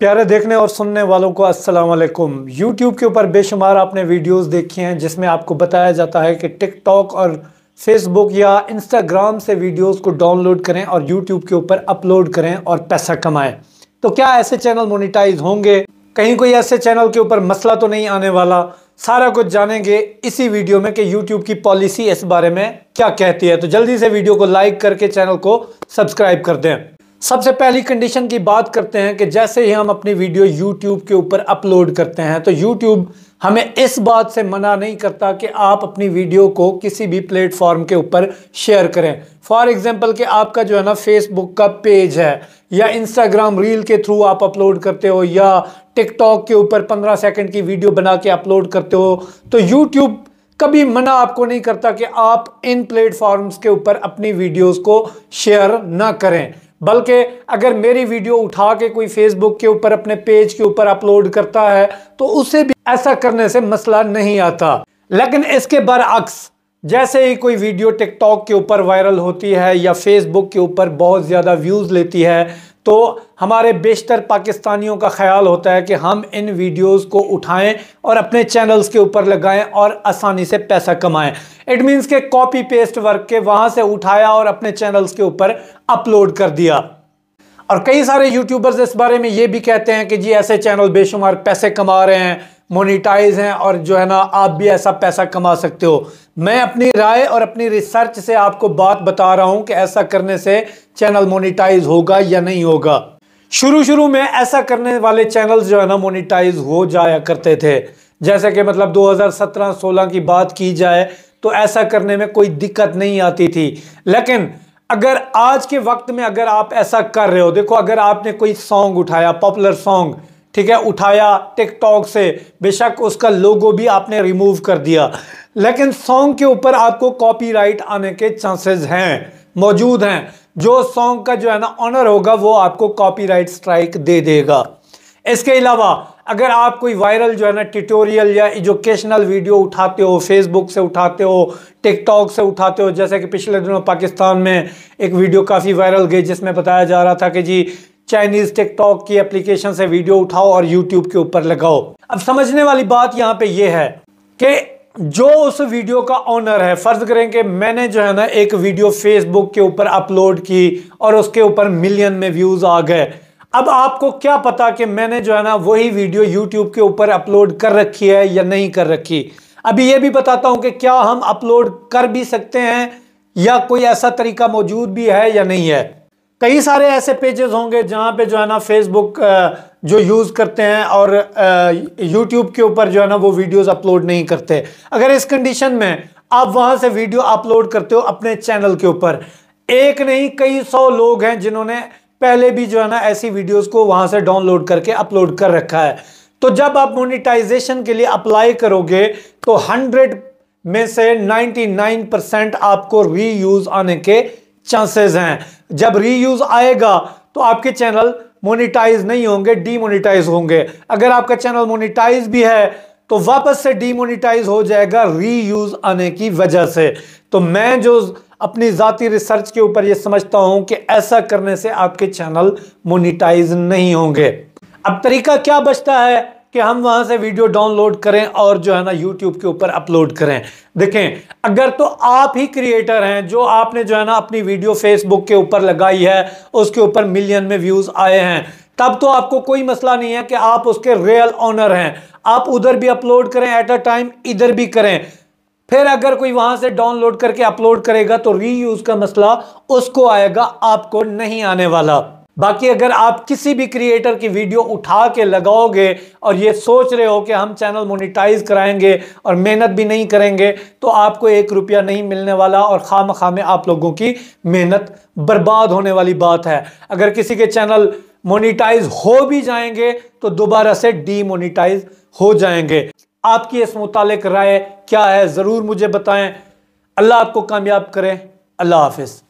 प्यारे देखने और सुनने वालों को अस्सलाम वालेकुम यूट्यूब के ऊपर बेशुमार आपने वीडियोस देखे हैं जिसमें आपको बताया जाता है कि TikTok और फेसबुक या इंस्टाग्राम से वीडियोस को डाउनलोड करें और यूट्यूब के ऊपर अपलोड करें और पैसा कमाएं तो क्या ऐसे चैनल मोनिटाइज होंगे कहीं कोई ऐसे चैनल के ऊपर मसला तो नहीं आने वाला सारा कुछ जानेंगे इसी वीडियो में कि यूट्यूब की पॉलिसी इस बारे में क्या कहती है तो जल्दी से वीडियो को लाइक करके चैनल को सब्सक्राइब कर दें सबसे पहली कंडीशन की बात करते हैं कि जैसे ही हम अपनी वीडियो यूट्यूब के ऊपर अपलोड करते हैं तो यूट्यूब हमें इस बात से मना नहीं करता कि आप अपनी वीडियो को किसी भी प्लेटफॉर्म के ऊपर शेयर करें फॉर एग्जांपल कि आपका जो है ना फेसबुक का पेज है या इंस्टाग्राम रील के थ्रू आप अपलोड करते हो या टिकटॉक के ऊपर 15 सेकंड की वीडियो बना के अपलोड करते हो तो यूट्यूब कभी मना आपको नहीं करता कि आप इन प्लेटफॉर्म्स के ऊपर अपनी वीडियोस को शेयर ना करें बल्कि अगर मेरी वीडियो उठा के कोई फेसबुक के ऊपर अपने पेज के ऊपर अपलोड करता है तो उसे भी ऐसा करने से मसला नहीं आता लेकिन इसके बरअक्स जैसे ही कोई वीडियो टिकटॉक के ऊपर वायरल होती है या फेसबुक के ऊपर बहुत ज़्यादा व्यूज़ लेती है तो हमारे बेशतर पाकिस्तानियों का ख्याल होता है कि हम इन वीडियोस को उठाएं और अपने चैनल्स के ऊपर लगाएं और आसानी से पैसा कमाएं इट मीन्स के कॉपी पेस्ट वर्क के वहां से उठाया और अपने चैनल्स के ऊपर अपलोड कर दिया और कई सारे यूट्यूबर्स इस बारे में ये भी कहते हैं कि जी ऐसे चैनल बेशुमार पैसे कमा रहे हैं मोनिटाइज हैं और जो है ना आप भी ऐसा पैसा कमा सकते हो मैं अपनी राय और अपनी रिसर्च से आपको बात बता रहा हूं कि ऐसा करने से चैनल मोनिटाइज होगा या नहीं होगा शुरू शुरू में ऐसा करने वाले चैनल्स जो है ना मोनिटाइज हो जाया करते थे जैसे कि मतलब 2017-16 की बात की जाए तो ऐसा करने में कोई दिक्कत नहीं आती थी लेकिन अगर आज के वक्त में अगर आप ऐसा कर रहे हो देखो अगर आपने कोई सॉन्ग उठाया पॉपुलर सॉन्ग ठीक है उठाया टिकटॉक से बेशक उसका लोगो भी आपने रिमूव कर दिया लेकिन सॉन्ग के ऊपर आपको कॉपीराइट आने के चांसेस हैं मौजूद हैं जो सॉन्ग का जो है ना ऑनर होगा वो आपको कॉपीराइट स्ट्राइक दे देगा इसके अलावा अगर आप कोई वायरल जो है ना ट्यूटोरियल या एजुकेशनल वीडियो उठाते हो फेसबुक से उठाते हो टिकटॉक से उठाते हो जैसे कि पिछले दिनों पाकिस्तान में एक वीडियो काफ़ी वायरल गई जिसमें बताया जा रहा था कि जी चाइनीज टिकटॉक की एप्लीकेशन से वीडियो उठाओ और यूट्यूब के ऊपर लगाओ अब समझने वाली बात यहाँ पे ये है कि जो उस वीडियो का ऑनर है फर्ज करें कि मैंने जो है ना एक वीडियो फेसबुक के ऊपर अपलोड की और उसके ऊपर मिलियन में व्यूज आ गए अब आपको क्या पता कि मैंने जो है ना वही वीडियो यूट्यूब के ऊपर अपलोड कर रखी है या नहीं कर रखी अभी यह भी बताता हूं कि क्या हम अपलोड कर भी सकते हैं या कोई ऐसा तरीका मौजूद भी है या नहीं है कई सारे ऐसे पेजेस होंगे जहाँ पे जो है ना फेसबुक जो यूज़ करते हैं और यूट्यूब के ऊपर जो है ना वो वीडियोस अपलोड नहीं करते अगर इस कंडीशन में आप वहाँ से वीडियो अपलोड करते हो अपने चैनल के ऊपर एक नहीं कई सौ लोग हैं जिन्होंने पहले भी जो है ना ऐसी वीडियोस को वहाँ से डाउनलोड करके अपलोड कर रखा है तो जब आप मोनिटाइजेशन के लिए अप्लाई करोगे तो हंड्रेड में से नाइन परसेंट आपको यूज आने के चांसेस हैं जब रीयूज आएगा तो आपके चैनल मोनिटाइज नहीं होंगे डीमोनिटाइज होंगे अगर आपका चैनल मोनिटाइज भी है तो वापस से डीमोनिटाइज हो जाएगा रीयूज आने की वजह से तो मैं जो अपनी जाति रिसर्च के ऊपर यह समझता हूं कि ऐसा करने से आपके चैनल मोनिटाइज नहीं होंगे अब तरीका क्या बचता है कि हम वहां से वीडियो डाउनलोड करें और जो है ना यूट्यूब के ऊपर अपलोड करें देखें अगर तो आप ही क्रिएटर हैं जो आपने जो है ना अपनी वीडियो फेसबुक के ऊपर लगाई है उसके ऊपर मिलियन में व्यूज़ आए हैं तब तो आपको कोई मसला नहीं है कि आप उसके रियल ऑनर हैं आप उधर भी अपलोड करें एट अ टाइम इधर भी करें फिर अगर कोई वहां से डाउनलोड करके अपलोड करेगा तो रीयूज का मसला उसको आएगा आपको नहीं आने वाला बाकी अगर आप किसी भी क्रिएटर की वीडियो उठा के लगाओगे और ये सोच रहे हो कि हम चैनल मोनिटाइज कराएंगे और मेहनत भी नहीं करेंगे तो आपको एक रुपया नहीं मिलने वाला और खाम खामे आप लोगों की मेहनत बर्बाद होने वाली बात है अगर किसी के चैनल मोनिटाइज हो भी जाएंगे तो दोबारा से डीमोनिटाइज हो जाएंगे आपकी इस मुतालिक राय क्या है ज़रूर मुझे बताएं अल्लाह आपको कामयाब करें अल्लाह हाफिज़